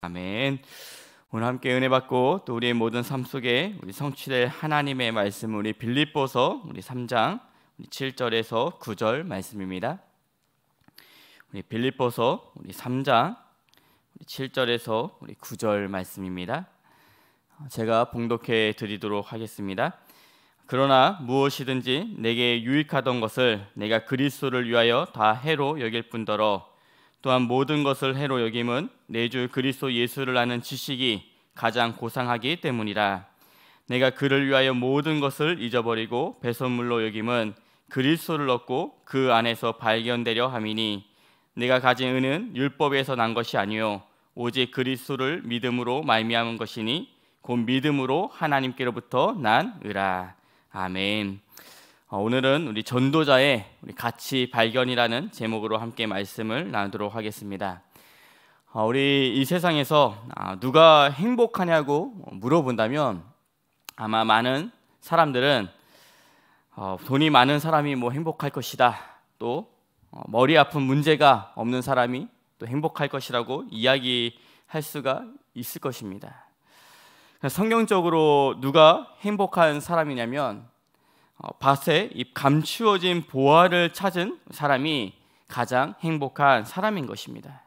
아멘. 오늘 함께 은혜 받고 또 우리의 모든 삶 속에 우리 성취될 하나님의 말씀 우리 빌립보서 우리 3장 우리 7절에서 9절 말씀입니다. 우리 빌립보서 우리 3장 우리 7절에서 우리 9절 말씀입니다. 어, 제가 봉독해 드리도록 하겠습니다. 그러나 무엇이든지 내게 유익하던 것을 내가 그리스도를 위하여 다 해로 여길 뿐더러 또한 모든 것을 해로 여김은 내 주 그리스도 예수를 아는 지식이 가장 고상하기 때문이라. 내가 그를 위하여 모든 것을 잊어버리고 배선물로 여김은 그리스도를 얻고 그 안에서 발견되려 함이니 내가 가진 은은 율법에서 난 것이 아니요 오직 그리스도를 믿음으로 말미암은 것이니 곧 믿음으로 하나님께로부터 난 의라. 아멘. 어, 오늘은 우리 전도자의 우리 가치 발견이라는 제목으로 함께 말씀을 나누도록 하겠습니다. 어, 우리 이 세상에서 아, 누가 행복하냐고 물어본다면 아마 많은 사람들은 어, 돈이 많은 사람이 뭐 행복할 것이다. 또 머리 아픈 문제가 없는 사람이 또 행복할 것이라고 이야기할 수가 있을 것입니다. 그러니까 성경적으로 누가 행복한 사람이냐면 어, 밭에 감추어진 보화를 찾은 사람이 가장 행복한 사람인 것입니다.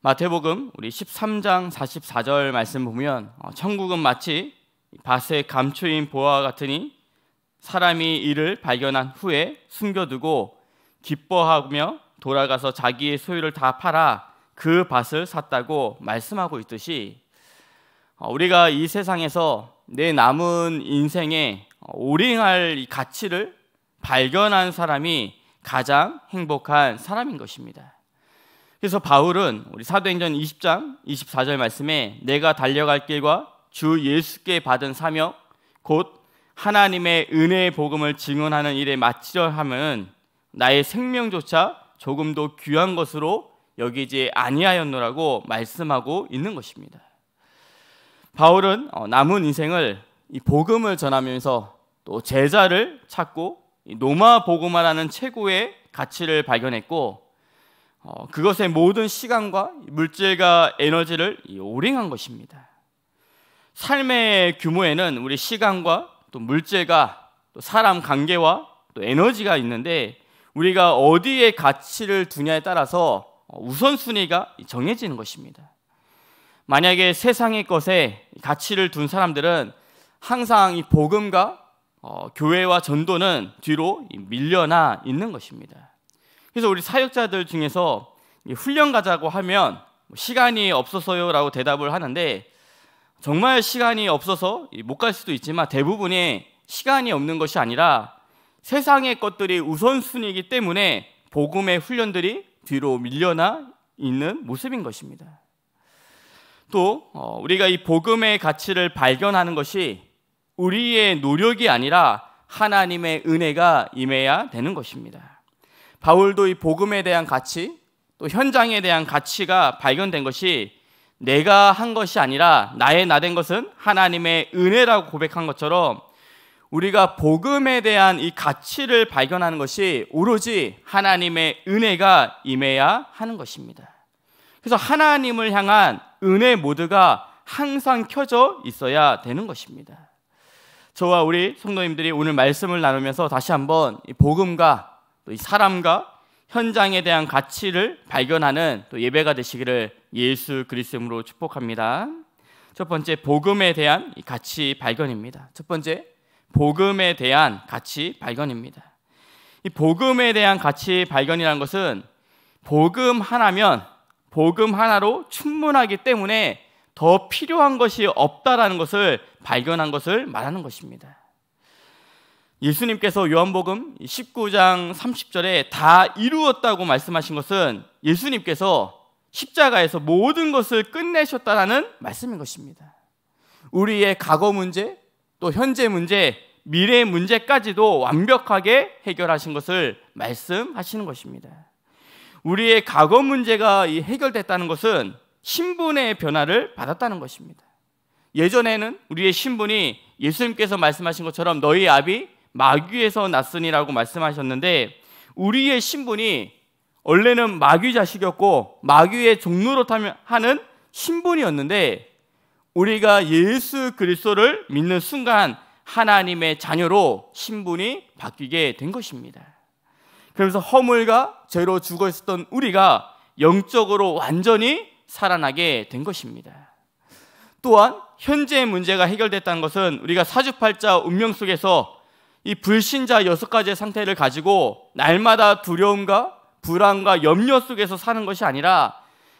마태복음 우리 13장 44절 말씀 보면 어, 천국은 마치 밭에 감추인 보화 같으니 사람이 이를 발견한 후에 숨겨두고 기뻐하며 돌아가서 자기의 소유를 다 팔아 그 밭을 샀다고 말씀하고 있듯이 어, 우리가 이 세상에서 내 남은 인생에 오링할 어, 가치를 발견한 사람이 가장 행복한 사람인 것입니다. 그래서 바울은 우리 사도행전 20장 24절 말씀에 내가 달려갈 길과 주 예수께 받은 사명 곧 하나님의 은혜의 복음을 증언하는 일에 마치려 함은 나의 생명조차 조금도 귀한 것으로 여기지 아니하였노라고 말씀하고 있는 것입니다. 바울은 어, 남은 인생을 이 복음을 전하면서 또 제자를 찾고 이 노마 복음화라는 최고의 가치를 발견했고 어, 그것의 모든 시간과 물질과 에너지를 올인한 것입니다. 삶의 규모에는 우리 시간과 또 물질과 또 사람 관계와 또 에너지가 있는데 우리가 어디에 가치를 두냐에 따라서 우선순위가 정해지는 것입니다. 만약에 세상의 것에 가치를 둔 사람들은 항상 이 복음과 어, 교회와 전도는 뒤로 밀려나 있는 것입니다. 그래서 우리 사역자들 중에서 훈련 가자고 하면 뭐 시간이 없어서요라고 대답을 하는데 정말 시간이 없어서 못 갈 수도 있지만 대부분의 시간이 없는 것이 아니라 세상의 것들이 우선순위이기 때문에 복음의 훈련들이 뒤로 밀려나 있는 모습인 것입니다. 또 어, 우리가 이 복음의 가치를 발견하는 것이 우리의 노력이 아니라 하나님의 은혜가 임해야 되는 것입니다. 바울도 이 복음에 대한 가치, 또 현장에 대한 가치가 발견된 것이 내가 한 것이 아니라 나의 나된 것은 하나님의 은혜라고 고백한 것처럼 우리가 복음에 대한 이 가치를 발견하는 것이 오로지 하나님의 은혜가 임해야 하는 것입니다. 그래서 하나님을 향한 은혜 모드가 항상 켜져 있어야 되는 것입니다. 저와 우리 성도님들이 오늘 말씀을 나누면서 다시 한번 이 복음과 또 이 사람과 현장에 대한 가치를 발견하는 또 예배가 되시기를 예수 그리스도로 축복합니다. 첫 번째 복음에 대한 가치 발견입니다. 첫 번째 복음에 대한 가치 발견입니다. 이 복음에 대한 가치 발견이라는 것은 복음 하나면 복음 하나로 충분하기 때문에 더 필요한 것이 없다라는 것을 발견한 것을 말하는 것입니다. 예수님께서 요한복음 19장 30절에 다 이루었다고 말씀하신 것은 예수님께서 십자가에서 모든 것을 끝내셨다라는 말씀인 것입니다. 우리의 과거 문제, 또 현재 문제, 미래 문제까지도 완벽하게 해결하신 것을 말씀하시는 것입니다. 우리의 과거 문제가 해결됐다는 것은 신분의 변화를 받았다는 것입니다. 예전에는 우리의 신분이 예수님께서 말씀하신 것처럼 너희 아비 마귀에서 났으니라고 말씀하셨는데 우리의 신분이 원래는 마귀 자식이었고 마귀의 종로로 하는 신분이었는데 우리가 예수 그리스도를 믿는 순간 하나님의 자녀로 신분이 바뀌게 된 것입니다. 그러면서 허물과 죄로 죽어 있었던 우리가 영적으로 완전히 살아나게 된 것입니다. 또한 현재의 문제가 해결됐다는 것은 우리가 사주팔자 운명 속에서 이 불신자 여섯 가지의 상태를 가지고 날마다 두려움과 불안과 염려 속에서 사는 것이 아니라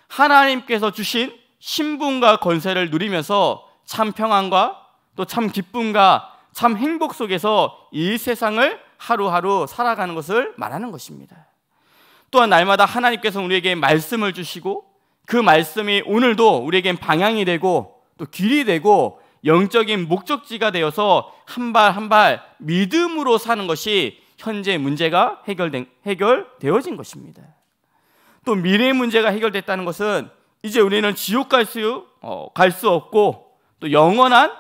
하나님께서 주신 신분과 권세를 누리면서 참 평안과 또 참 기쁨과 참 행복 속에서 이 세상을 하루하루 살아가는 것을 말하는 것입니다. 또한 날마다 하나님께서 우리에게 말씀을 주시고 그 말씀이 오늘도 우리에겐 방향이 되고 또 길이 되고 영적인 목적지가 되어서 한 발 한 발 믿음으로 사는 것이 현재 문제가 해결된, 해결되어진 것입니다. 또 미래의 문제가 해결됐다는 것은 이제 우리는 지옥 갈수 어, 갈수 없고 또 영원한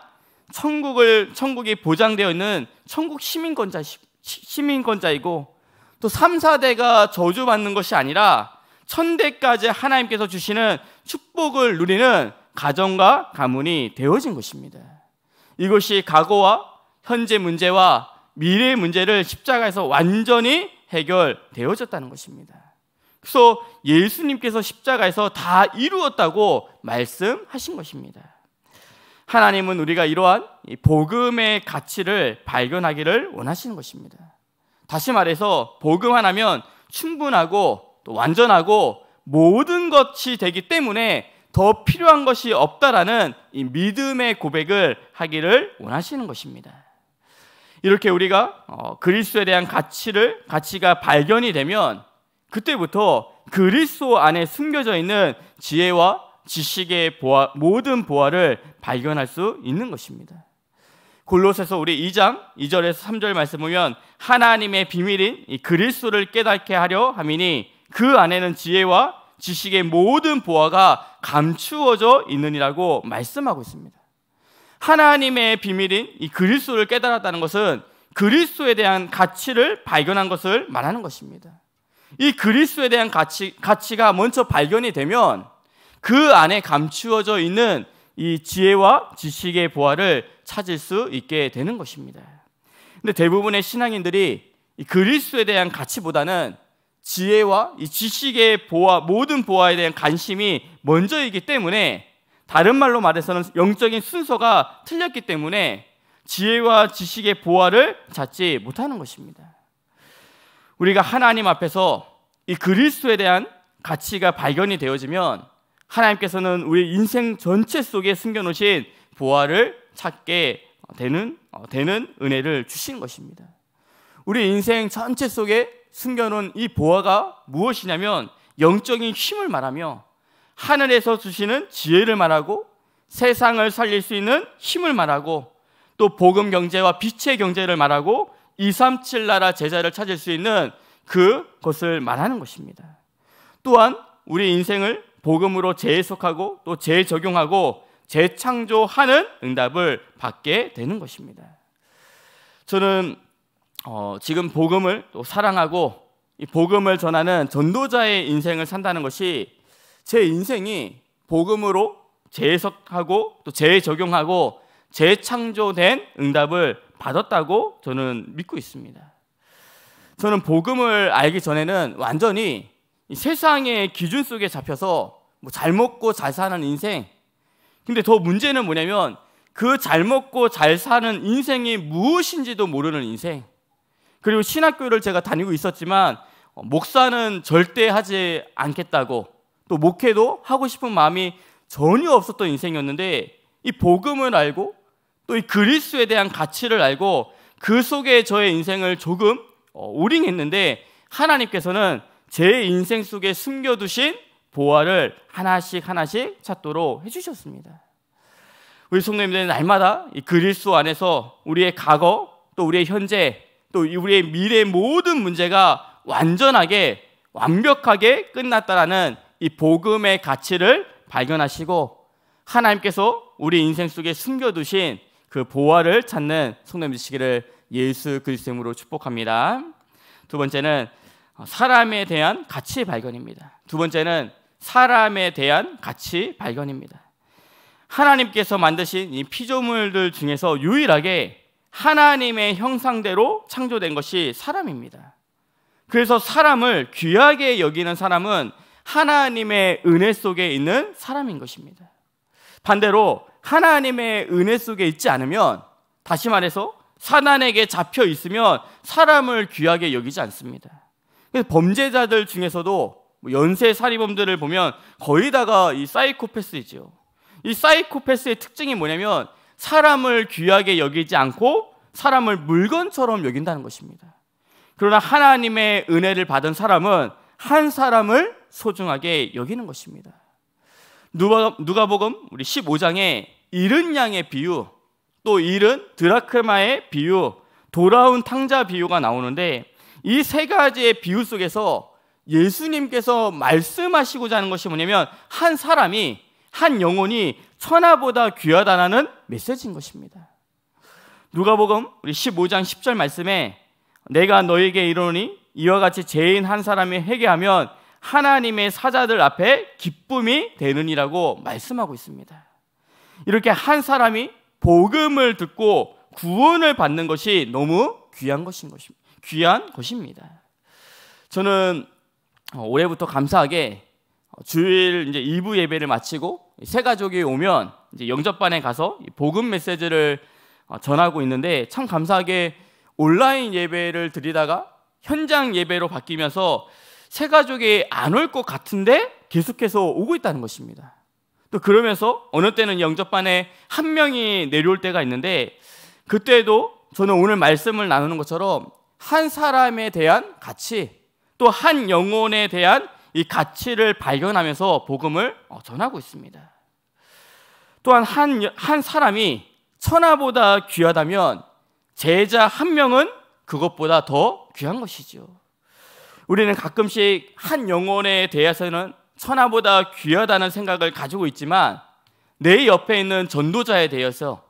천국을 천국이 보장되어 있는 천국 시민권자 시민권자이고 또 3, 4대가 저주받는 것이 아니라 천대까지 하나님께서 주시는 축복을 누리는 가정과 가문이 되어진 것입니다. 이것이 과거와 현재 문제와 미래의 문제를 십자가에서 완전히 해결되어졌다는 것입니다. 그래서 예수님께서 십자가에서 다 이루었다고 말씀하신 것입니다. 하나님은 우리가 이러한 복음의 가치를 발견하기를 원하시는 것입니다. 다시 말해서 복음 하나면 충분하고 또 완전하고 모든 것이 되기 때문에 더 필요한 것이 없다라는 이 믿음의 고백을 하기를 원하시는 것입니다. 이렇게 우리가 어, 그리스도에 대한 가치를 가치가 발견이 되면 그때부터 그리스도 안에 숨겨져 있는 지혜와 지식의 보아, 모든 보화를 발견할 수 있는 것입니다. 골로새서 우리 2장 2절에서 3절 말씀 보면 하나님의 비밀인 그리스도를 깨닫게 하려 함이니 그 안에는 지혜와 지식의 모든 보화가 감추어져 있느니라고 말씀하고 있습니다. 하나님의 비밀인 이 그리스도를 깨달았다는 것은 그리스도에 대한 가치를 발견한 것을 말하는 것입니다. 이 그리스도에 대한 가치 가치가 먼저 발견이 되면 그 안에 감추어져 있는 이 지혜와 지식의 보화를 찾을 수 있게 되는 것입니다. 근데 대부분의 신앙인들이 그리스도에 대한 가치보다는 지혜와 이 지식의 보아 모든 보아에 대한 관심이 먼저이기 때문에 다른 말로 말해서는 영적인 순서가 틀렸기 때문에 지혜와 지식의 보아를 찾지 못하는 것입니다. 우리가 하나님 앞에서 이 그리스도에 대한 가치가 발견이 되어지면 하나님께서는 우리 인생 전체 속에 숨겨놓으신 보화를 찾게 되는, 어, 되는 은혜를 주신 것입니다. 우리 인생 전체 속에 숨겨놓은 이 보화가 무엇이냐면 영적인 힘을 말하며 하늘에서 주시는 지혜를 말하고 세상을 살릴 수 있는 힘을 말하고 또 복음 경제와 빛의 경제를 말하고 237 나라 제자를 찾을 수 있는 그것을 말하는 것입니다. 또한 우리 인생을 복음으로 재해석하고 또 재적용하고 재창조하는 응답을 받게 되는 것입니다. 저는 어, 지금 복음을 또 사랑하고 이 복음을 전하는 전도자의 인생을 산다는 것이 제 인생이 복음으로 재해석하고 또 재적용하고 재창조된 응답을 받았다고 저는 믿고 있습니다. 저는 복음을 알기 전에는 완전히 세상의 기준 속에 잡혀서 뭐 잘 먹고 잘 사는 인생. 근데 더 문제는 뭐냐면 그 잘 먹고 잘 사는 인생이 무엇인지도 모르는 인생. 그리고 신학교를 제가 다니고 있었지만 어, 목사는 절대 하지 않겠다고 또 목회도 하고 싶은 마음이 전혀 없었던 인생이었는데 이 복음을 알고 또 이 그리스에 대한 가치를 알고 그 속에 저의 인생을 조금 오링했는데 어, 하나님께서는 제 인생 속에 숨겨두신 보화를 하나씩 하나씩 찾도록 해주셨습니다. 우리 성도님들은 날마다 이그리스 안에서 우리의 과거 또 우리의 현재 또 우리의 미래 모든 문제가 완전하게 완벽하게 끝났다라는 이 복음의 가치를 발견하시고 하나님께서 우리 인생 속에 숨겨두신 그 보화를 찾는 성령 되시기를 예수 그리스도로 으 축복합니다. 두 번째는 사람에 대한 가치 발견입니다. 두 번째는 사람에 대한 가치 발견입니다. 하나님께서 만드신 이 피조물들 중에서 유일하게 하나님의 형상대로 창조된 것이 사람입니다. 그래서 사람을 귀하게 여기는 사람은 하나님의 은혜 속에 있는 사람인 것입니다. 반대로 하나님의 은혜 속에 있지 않으면 다시 말해서 사단에게 잡혀 있으면 사람을 귀하게 여기지 않습니다. 그래서 범죄자들 중에서도 뭐 연쇄 살인범들을 보면 거의 다가 이 사이코패스이죠. 이 사이코패스의 특징이 뭐냐면 사람을 귀하게 여기지 않고 사람을 물건처럼 여긴다는 것입니다. 그러나 하나님의 은혜를 받은 사람은 한 사람을 소중하게 여기는 것입니다. 누가, 누가복음 우리 15장에 이른 양의 비유, 또 이른 드라크마의 비유, 돌아온 탕자 비유가 나오는데 이 세 가지의 비유 속에서 예수님께서 말씀하시고자 하는 것이 뭐냐면 한 사람이 한 영혼이 천하보다 귀하다는 메시지인 것입니다. 누가복음 우리 15장 10절 말씀에 내가 너에게 이르노니 이와 같이 죄인 한 사람이 회개하면 하나님의 사자들 앞에 기쁨이 되느니라고 말씀하고 있습니다. 이렇게 한 사람이 복음을 듣고 구원을 받는 것이 너무 귀한 것인 것입니다. 귀한 것입니다. 저는 어, 올해부터 감사하게 어, 주일 이제 2부 예배를 마치고 새 가족이 오면 이제 영접반에 가서 복음 메시지를 어, 전하고 있는데 참 감사하게 온라인 예배를 드리다가 현장 예배로 바뀌면서 새 가족이 안 올 것 같은데 계속해서 오고 있다는 것입니다. 또 그러면서 어느 때는 영접반에 한 명이 내려올 때가 있는데 그때도 저는 오늘 말씀을 나누는 것처럼 한 사람에 대한 가치 또 한 영혼에 대한 이 가치를 발견하면서 복음을 어, 전하고 있습니다. 또한 한, 한 사람이 천하보다 귀하다면 제자 한 명은 그것보다 더 귀한 것이죠. 우리는 가끔씩 한 영혼에 대해서는 천하보다 귀하다는 생각을 가지고 있지만 내 옆에 있는 전도자에 대해서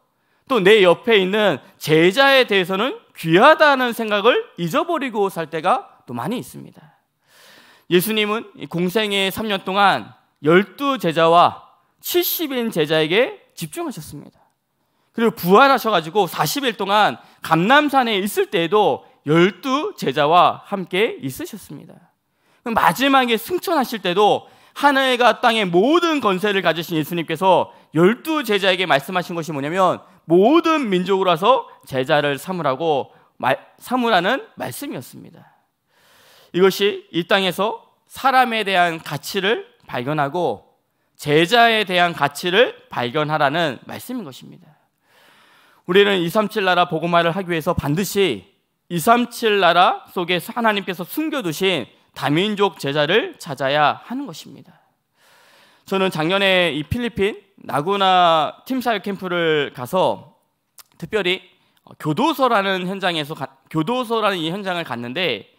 또 내 옆에 있는 제자에 대해서는 귀하다는 생각을 잊어버리고 살 때가 또 많이 있습니다. 예수님은 공생의 3년 동안 12 제자와 70인 제자에게 집중하셨습니다. 그리고 부활하셔가지고 40일 동안 감남산에 있을 때에도 12 제자와 함께 있으셨습니다. 마지막에 승천하실 때도 하늘과 땅의 모든 권세를 가지신 예수님께서 12 제자에게 말씀하신 것이 뭐냐면 모든 민족으로서 제자를 삼으라고 삼으라는 말씀이었습니다. 이것이 이 땅에서 사람에 대한 가치를 발견하고 제자에 대한 가치를 발견하라는 말씀인 것입니다. 우리는 237 나라 복음화를 하기 위해서 반드시 237 나라 속에 하나님께서 숨겨두신 다민족 제자를 찾아야 하는 것입니다. 저는 작년에 이 필리핀 나구나 팀사역 캠프를 가서 특별히 교도소라는 현장에서 교도소라는 이 현장을 갔는데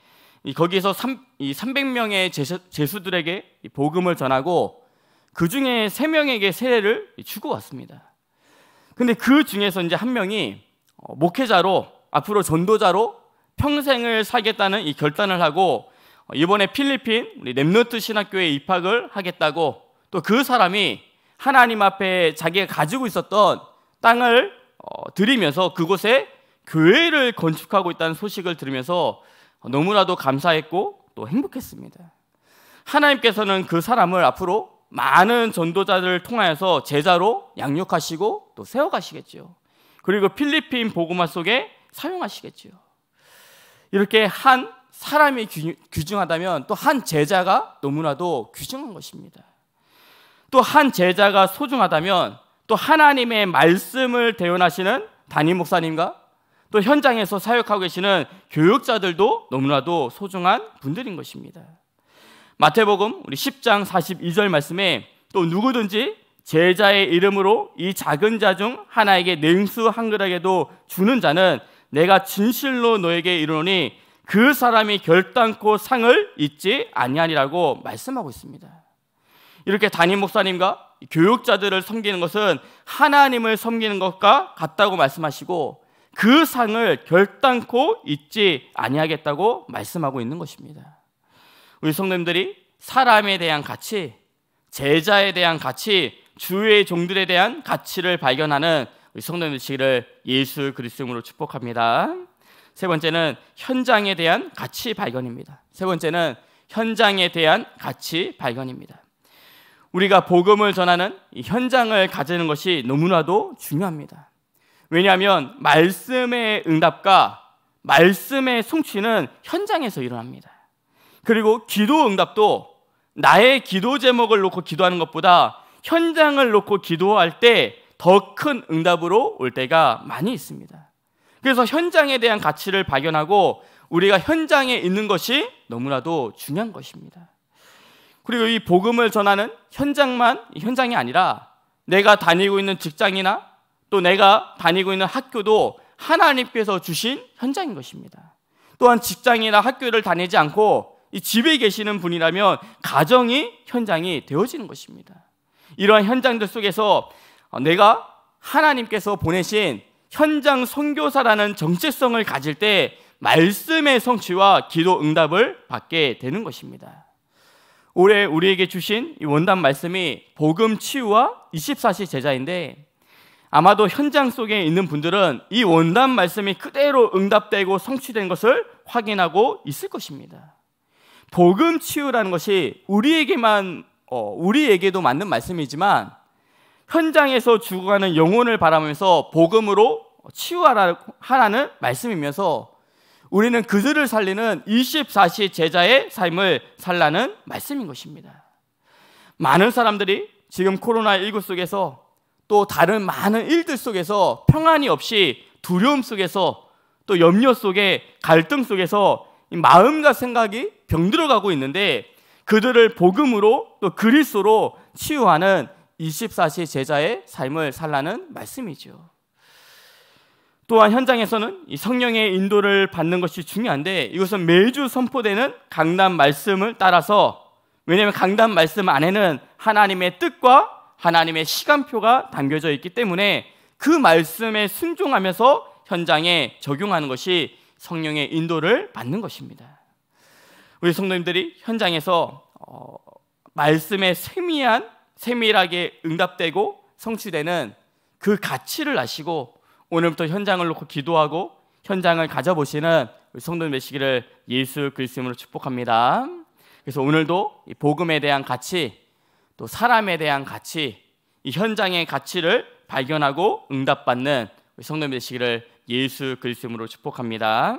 거기에서 3, 이 300명의 제수들에게 복음을 전하고 그 중에 3명에게 세례를 주고 왔습니다. 근데 그 중에서 이제 한 명이 어, 목회자로 앞으로 전도자로 평생을 살겠다는 이 결단을 하고 어, 이번에 필리핀 우리 렘노트 신학교에 입학을 하겠다고 또 그 사람이 하나님 앞에 자기가 가지고 있었던 땅을 어, 드리면서 그곳에 교회를 건축하고 있다는 소식을 들으면서 너무나도 감사했고 또 행복했습니다. 하나님께서는 그 사람을 앞으로 많은 전도자들을 통하여서 제자로 양육하시고 또 세워가시겠지요. 그리고 필리핀 보고마 속에 사용하시겠지요. 이렇게 한 사람이 귀중하다면 또 한 제자가 너무나도 귀중한 것입니다. 또 한 제자가 소중하다면 또 하나님의 말씀을 대원하시는 담임 목사님과 또 현장에서 사역하고 계시는 교육자들도 너무나도 소중한 분들인 것입니다. 마태복음 우리 10장 42절 말씀에 또 누구든지 제자의 이름으로 이 작은 자 중 하나에게 냉수 한 그릇에도 주는 자는 내가 진실로 너에게 이르노니 그 사람이 결단코 상을 잊지 아니하니라고 말씀하고 있습니다. 이렇게 담임 목사님과 교육자들을 섬기는 것은 하나님을 섬기는 것과 같다고 말씀하시고 그 상을 결단코 잊지 아니하겠다고 말씀하고 있는 것입니다. 우리 성도님들이 사람에 대한 가치, 제자에 대한 가치, 주의 종들에 대한 가치를 발견하는 우리 성도님들 시기를 예수 그리스도로 축복합니다. 세 번째는 현장에 대한 가치 발견입니다. 세 번째는 현장에 대한 가치 발견입니다. 우리가 복음을 전하는 현장을 가지는 것이 너무나도 중요합니다. 왜냐하면 말씀의 응답과 말씀의 성취는 현장에서 일어납니다. 그리고 기도 응답도 나의 기도 제목을 놓고 기도하는 것보다 현장을 놓고 기도할 때 더 큰 응답으로 올 때가 많이 있습니다. 그래서 현장에 대한 가치를 발견하고 우리가 현장에 있는 것이 너무나도 중요한 것입니다. 그리고 이 복음을 전하는 현장만 현장이 아니라 내가 다니고 있는 직장이나 또 내가 다니고 있는 학교도 하나님께서 주신 현장인 것입니다. 또한 직장이나 학교를 다니지 않고 집에 계시는 분이라면 가정이 현장이 되어지는 것입니다. 이러한 현장들 속에서 내가 하나님께서 보내신 현장 선교사라는 정체성을 가질 때 말씀의 성취와 기도 응답을 받게 되는 것입니다. 올해 우리에게 주신 원단 말씀이 복음 치유와 24시 제자인데 아마도 현장 속에 있는 분들은 이 원단 말씀이 그대로 응답되고 성취된 것을 확인하고 있을 것입니다. 복음 치유라는 것이 우리에게만 어, 우리에게도 맞는 말씀이지만 현장에서 죽어가는 영혼을 바라면서 복음으로 치유하라는 말씀이면서 우리는 그들을 살리는 24시 제자의 삶을 살라는 말씀인 것입니다. 많은 사람들이 지금 코로나19 속에서 또 다른 많은 일들 속에서 평안이 없이 두려움 속에서 또 염려 속에 갈등 속에서 마음과 생각이 병들어 가고 있는데 그들을 복음으로 또 그리스도로 치유하는 24시 제자의 삶을 살라는 말씀이죠. 또한 현장에서는 이 성령의 인도를 받는 것이 중요한데 이것은 매주 선포되는 강단 말씀을 따라서 왜냐하면 강단 말씀 안에는 하나님의 뜻과 하나님의 시간표가 담겨져 있기 때문에 그 말씀에 순종하면서 현장에 적용하는 것이 성령의 인도를 받는 것입니다. 우리 성도님들이 현장에서 어, 말씀에 세미한 세밀하게 응답되고 성취되는 그 가치를 아시고 오늘부터 현장을 놓고 기도하고 현장을 가져보시는 성도님 되시기를 예수 그리스도로 축복합니다. 그래서 오늘도 복음에 대한 가치 또 사람에 대한 가치, 이 현장의 가치를 발견하고 응답받는 성도 되시기를 예수 그리스도로 축복합니다.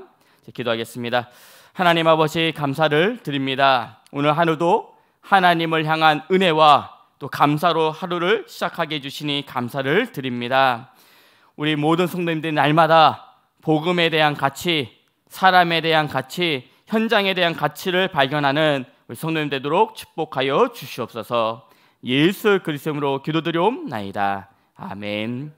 기도하겠습니다. 하나님 아버지 감사를 드립니다. 오늘 하루도 하나님을 향한 은혜와 또 감사로 하루를 시작하게 해주시니 감사를 드립니다. 우리 모든 성도님들이 날마다 복음에 대한 가치, 사람에 대한 가치, 현장에 대한 가치를 발견하는 우리 성도님 되도록 축복하여 주시옵소서. 예수 그리스도로 기도드려옵나이다. 아멘.